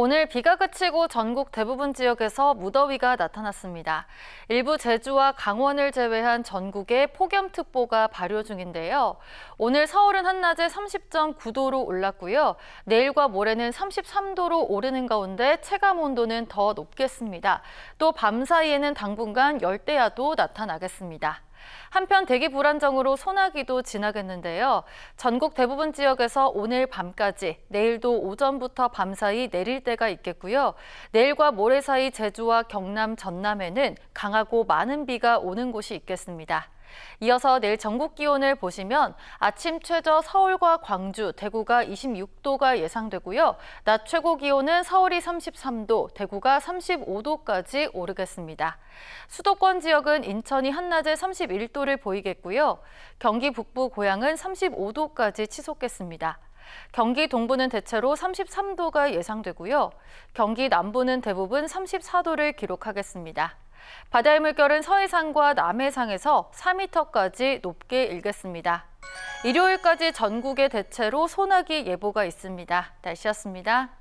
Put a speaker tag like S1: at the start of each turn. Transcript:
S1: 오늘 비가 그치고 전국 대부분 지역에서 무더위가 나타났습니다. 일부 제주와 강원을 제외한 전국에 폭염특보가 발효 중인데요. 오늘 서울은 한낮에 30.9도로 올랐고요. 내일과 모레는 33도로 오르는 가운데 체감 온도는 더 높겠습니다. 또 밤 사이에는 당분간 열대야도 나타나겠습니다. 한편 대기 불안정으로 소나기도 지나겠는데요. 전국 대부분 지역에서 오늘 밤까지, 내일도 오전부터 밤사이 내릴 때가 있겠고요. 내일과 모레 사이 제주와 경남, 전남에는 강하고 많은 비가 오는 곳이 있겠습니다. 이어서 내일 전국 기온을 보시면 아침 최저 서울과 광주, 대구가 26도가 예상되고요. 낮 최고 기온은 서울이 33도, 대구가 35도까지 오르겠습니다. 수도권 지역은 인천이 한낮에 31도를 보이겠고요. 경기 북부 고양은 35도까지 치솟겠습니다. 경기 동부는 대체로 33도가 예상되고요. 경기 남부는 대부분 34도를 기록하겠습니다. 바다의 물결은 서해상과 남해상에서 4m까지 높게 일겠습니다. 일요일까지 전국에 대체로 소나기 예보가 있습니다. 날씨였습니다.